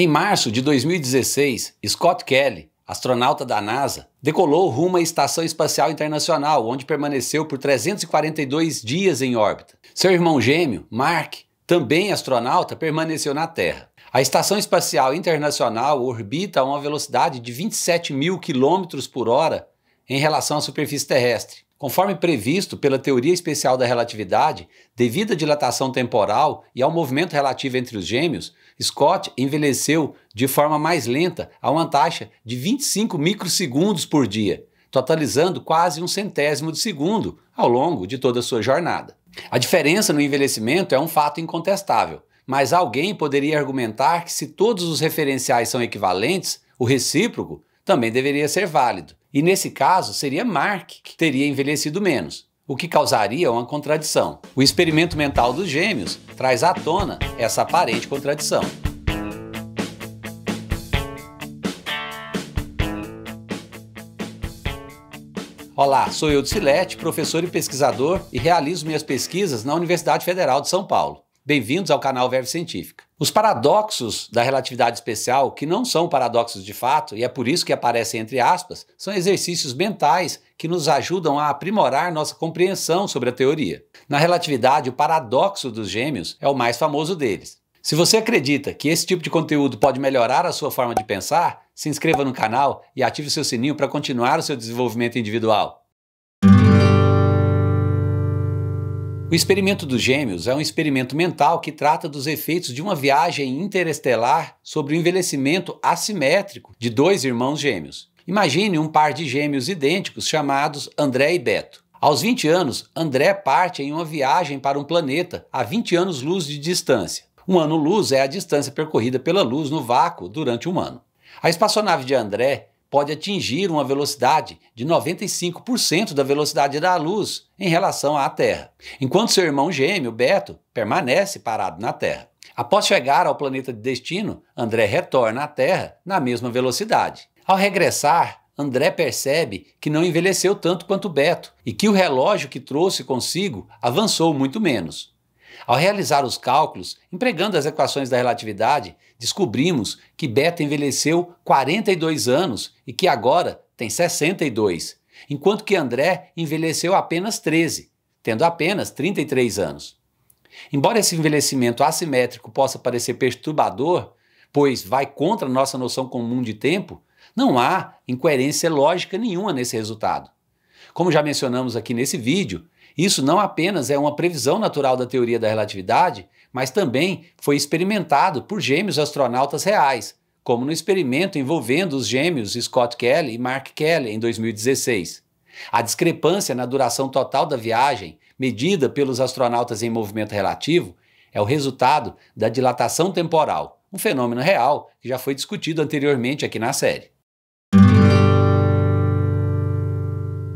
Em março de 2016, Scott Kelly, astronauta da NASA, decolou rumo à Estação Espacial Internacional, onde permaneceu por 342 dias em órbita. Seu irmão gêmeo, Mark, também astronauta, permaneceu na Terra. A Estação Espacial Internacional orbita a uma velocidade de 27 mil quilômetros por hora em relação à superfície terrestre. Conforme previsto pela teoria especial da relatividade, devido à dilatação temporal e ao movimento relativo entre os gêmeos, Scott envelheceu de forma mais lenta, a uma taxa de 25 microsegundos por dia, totalizando quase um centésimo de segundo ao longo de toda a sua jornada. A diferença no envelhecimento é um fato incontestável, mas alguém poderia argumentar que se todos os referenciais são equivalentes, o recíproco também deveria ser válido. E nesse caso, seria Mark que teria envelhecido menos o que causaria uma contradição. O experimento mental dos gêmeos traz à tona essa aparente contradição. Olá, sou eu Silete, professor e pesquisador e realizo minhas pesquisas na Universidade Federal de São Paulo. Bem-vindos ao canal Verve Científica. Os paradoxos da relatividade especial, que não são paradoxos de fato, e é por isso que aparecem entre aspas, são exercícios mentais que nos ajudam a aprimorar nossa compreensão sobre a teoria. Na relatividade, o paradoxo dos gêmeos é o mais famoso deles. Se você acredita que esse tipo de conteúdo pode melhorar a sua forma de pensar, se inscreva no canal e ative o seu sininho para continuar o seu desenvolvimento individual. O experimento dos gêmeos é um experimento mental que trata dos efeitos de uma viagem interestelar sobre o envelhecimento assimétrico de dois irmãos gêmeos. Imagine um par de gêmeos idênticos chamados André e Beto. Aos 20 anos, André parte em uma viagem para um planeta a 20 anos-luz de distância. Um ano-luz é a distância percorrida pela luz no vácuo durante um ano. A espaçonave de André pode atingir uma velocidade de 95% da velocidade da luz em relação à Terra, enquanto seu irmão gêmeo, Beto, permanece parado na Terra. Após chegar ao planeta de destino, André retorna à Terra na mesma velocidade. Ao regressar, André percebe que não envelheceu tanto quanto Beto e que o relógio que trouxe consigo avançou muito menos. Ao realizar os cálculos, empregando as equações da relatividade, Descobrimos que Beta envelheceu 42 anos e que agora tem 62, enquanto que André envelheceu apenas 13, tendo apenas 33 anos. Embora esse envelhecimento assimétrico possa parecer perturbador, pois vai contra a nossa noção comum de tempo, não há incoerência lógica nenhuma nesse resultado. Como já mencionamos aqui nesse vídeo, isso não apenas é uma previsão natural da teoria da relatividade, mas também foi experimentado por gêmeos astronautas reais, como no experimento envolvendo os gêmeos Scott Kelly e Mark Kelly em 2016. A discrepância na duração total da viagem, medida pelos astronautas em movimento relativo, é o resultado da dilatação temporal, um fenômeno real que já foi discutido anteriormente aqui na série.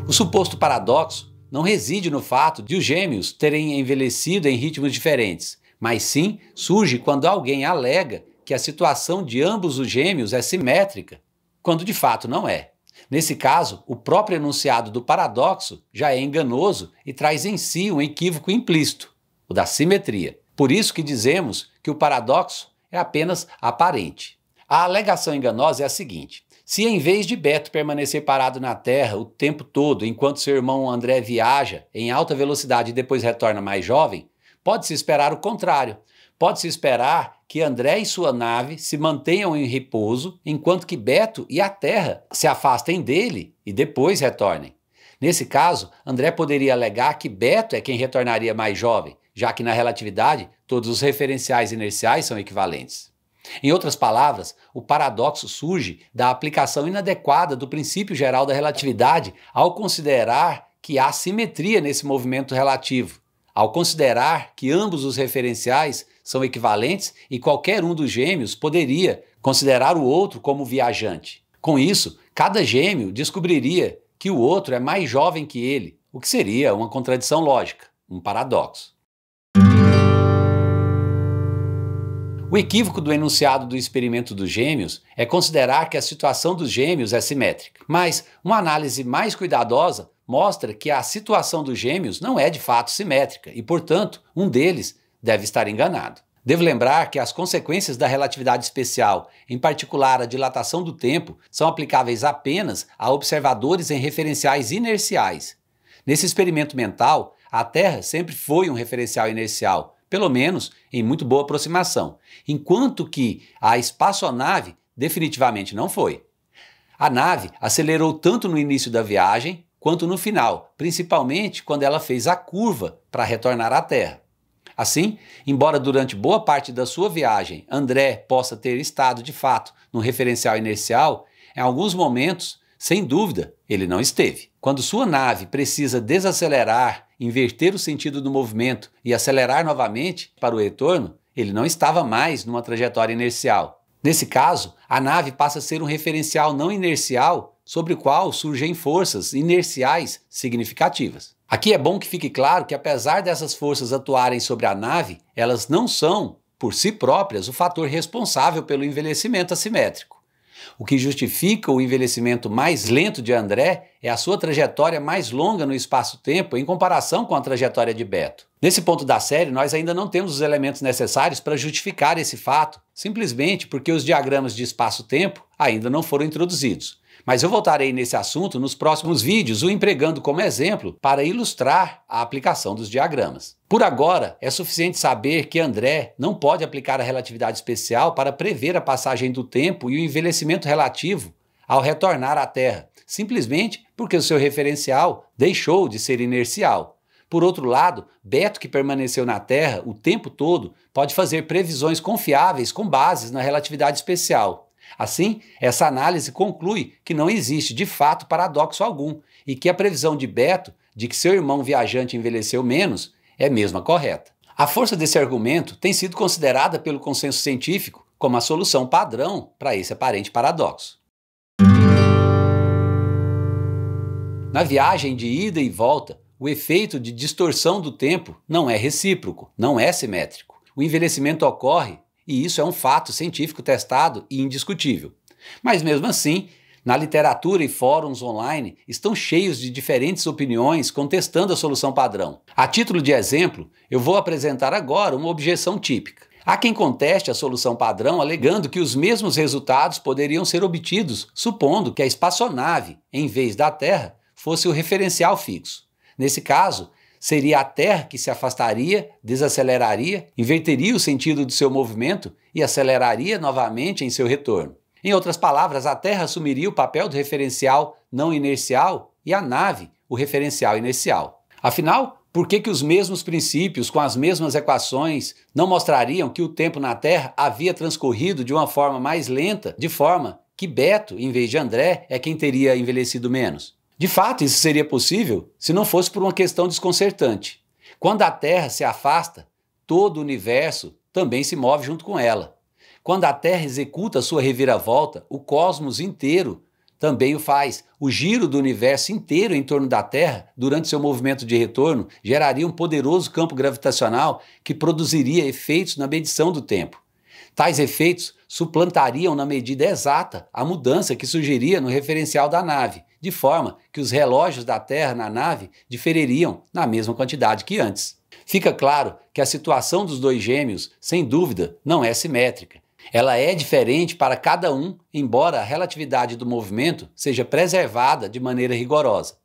O suposto paradoxo não reside no fato de os gêmeos terem envelhecido em ritmos diferentes, mas sim surge quando alguém alega que a situação de ambos os gêmeos é simétrica, quando de fato não é. Nesse caso, o próprio enunciado do paradoxo já é enganoso e traz em si um equívoco implícito, o da simetria. Por isso que dizemos que o paradoxo é apenas aparente. A alegação enganosa é a seguinte: se em vez de Beto permanecer parado na Terra o tempo todo enquanto seu irmão André viaja em alta velocidade e depois retorna mais jovem, Pode-se esperar o contrário. Pode-se esperar que André e sua nave se mantenham em repouso, enquanto que Beto e a Terra se afastem dele e depois retornem. Nesse caso, André poderia alegar que Beto é quem retornaria mais jovem, já que na relatividade todos os referenciais inerciais são equivalentes. Em outras palavras, o paradoxo surge da aplicação inadequada do princípio geral da relatividade ao considerar que há simetria nesse movimento relativo ao considerar que ambos os referenciais são equivalentes e qualquer um dos gêmeos poderia considerar o outro como viajante. Com isso, cada gêmeo descobriria que o outro é mais jovem que ele, o que seria uma contradição lógica, um paradoxo. O equívoco do enunciado do experimento dos gêmeos é considerar que a situação dos gêmeos é simétrica, mas uma análise mais cuidadosa mostra que a situação dos gêmeos não é de fato simétrica e, portanto, um deles deve estar enganado. Devo lembrar que as consequências da relatividade especial, em particular a dilatação do tempo, são aplicáveis apenas a observadores em referenciais inerciais. Nesse experimento mental, a Terra sempre foi um referencial inercial, pelo menos em muito boa aproximação, enquanto que a espaçonave definitivamente não foi. A nave acelerou tanto no início da viagem quanto no final, principalmente quando ela fez a curva para retornar à Terra. Assim, embora durante boa parte da sua viagem André possa ter estado de fato no referencial inercial, em alguns momentos, sem dúvida, ele não esteve. Quando sua nave precisa desacelerar, inverter o sentido do movimento e acelerar novamente para o retorno, ele não estava mais numa trajetória inercial. Nesse caso, a nave passa a ser um referencial não inercial sobre o qual surgem forças inerciais significativas. Aqui é bom que fique claro que, apesar dessas forças atuarem sobre a nave, elas não são, por si próprias, o fator responsável pelo envelhecimento assimétrico. O que justifica o envelhecimento mais lento de André é a sua trajetória mais longa no espaço-tempo em comparação com a trajetória de Beto. Nesse ponto da série, nós ainda não temos os elementos necessários para justificar esse fato, simplesmente porque os diagramas de espaço-tempo ainda não foram introduzidos. Mas eu voltarei nesse assunto nos próximos vídeos, o empregando como exemplo para ilustrar a aplicação dos diagramas. Por agora, é suficiente saber que André não pode aplicar a relatividade especial para prever a passagem do tempo e o envelhecimento relativo ao retornar à Terra, simplesmente porque o seu referencial deixou de ser inercial. Por outro lado, Beto, que permaneceu na Terra o tempo todo, pode fazer previsões confiáveis com bases na relatividade especial. Assim, essa análise conclui que não existe, de fato, paradoxo algum e que a previsão de Beto de que seu irmão viajante envelheceu menos é mesmo a correta. A força desse argumento tem sido considerada pelo consenso científico como a solução padrão para esse aparente paradoxo. Na viagem de ida e volta, o efeito de distorção do tempo não é recíproco, não é simétrico. O envelhecimento ocorre e isso é um fato científico testado e indiscutível. Mas mesmo assim, na literatura e fóruns online estão cheios de diferentes opiniões contestando a solução padrão. A título de exemplo, eu vou apresentar agora uma objeção típica. Há quem conteste a solução padrão alegando que os mesmos resultados poderiam ser obtidos supondo que a espaçonave, em vez da Terra, fosse o referencial fixo. Nesse caso, seria a Terra que se afastaria, desaceleraria, inverteria o sentido do seu movimento e aceleraria novamente em seu retorno. Em outras palavras, a Terra assumiria o papel do referencial não inercial e a nave, o referencial inercial. Afinal, por que, que os mesmos princípios, com as mesmas equações, não mostrariam que o tempo na Terra havia transcorrido de uma forma mais lenta, de forma que Beto, em vez de André, é quem teria envelhecido menos? De fato, isso seria possível se não fosse por uma questão desconcertante. Quando a Terra se afasta, todo o universo também se move junto com ela. Quando a Terra executa sua reviravolta, o cosmos inteiro também o faz. O giro do universo inteiro em torno da Terra, durante seu movimento de retorno, geraria um poderoso campo gravitacional que produziria efeitos na medição do tempo. Tais efeitos suplantariam na medida exata a mudança que surgiria no referencial da nave, de forma que os relógios da Terra na nave difeririam na mesma quantidade que antes. Fica claro que a situação dos dois gêmeos, sem dúvida, não é simétrica. Ela é diferente para cada um, embora a relatividade do movimento seja preservada de maneira rigorosa.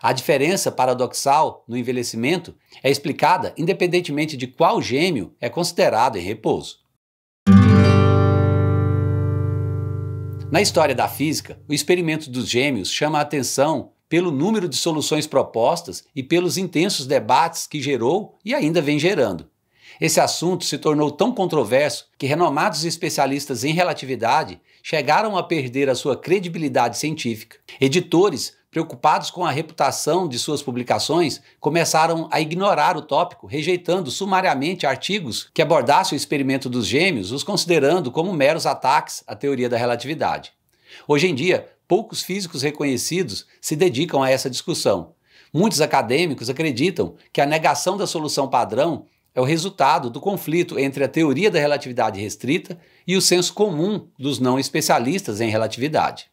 A diferença paradoxal no envelhecimento é explicada independentemente de qual gêmeo é considerado em repouso. Na história da física, o experimento dos gêmeos chama a atenção pelo número de soluções propostas e pelos intensos debates que gerou e ainda vem gerando. Esse assunto se tornou tão controverso que renomados especialistas em relatividade chegaram a perder a sua credibilidade científica. Editores preocupados com a reputação de suas publicações, começaram a ignorar o tópico, rejeitando sumariamente artigos que abordassem o experimento dos gêmeos, os considerando como meros ataques à teoria da relatividade. Hoje em dia, poucos físicos reconhecidos se dedicam a essa discussão. Muitos acadêmicos acreditam que a negação da solução padrão é o resultado do conflito entre a teoria da relatividade restrita e o senso comum dos não especialistas em relatividade.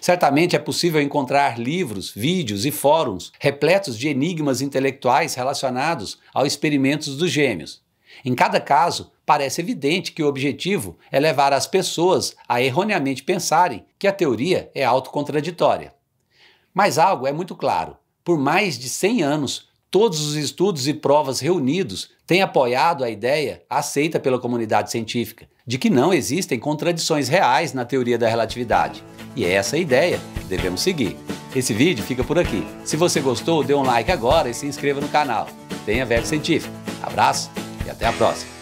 Certamente é possível encontrar livros, vídeos e fóruns repletos de enigmas intelectuais relacionados aos experimentos dos gêmeos. Em cada caso, parece evidente que o objetivo é levar as pessoas a erroneamente pensarem que a teoria é autocontraditória. Mas algo é muito claro: por mais de 100 anos, todos os estudos e provas reunidos tem apoiado a ideia, aceita pela comunidade científica, de que não existem contradições reais na teoria da relatividade. E é essa a ideia que devemos seguir. Esse vídeo fica por aqui. Se você gostou, dê um like agora e se inscreva no canal. Tenha verbo científico. Abraço e até a próxima.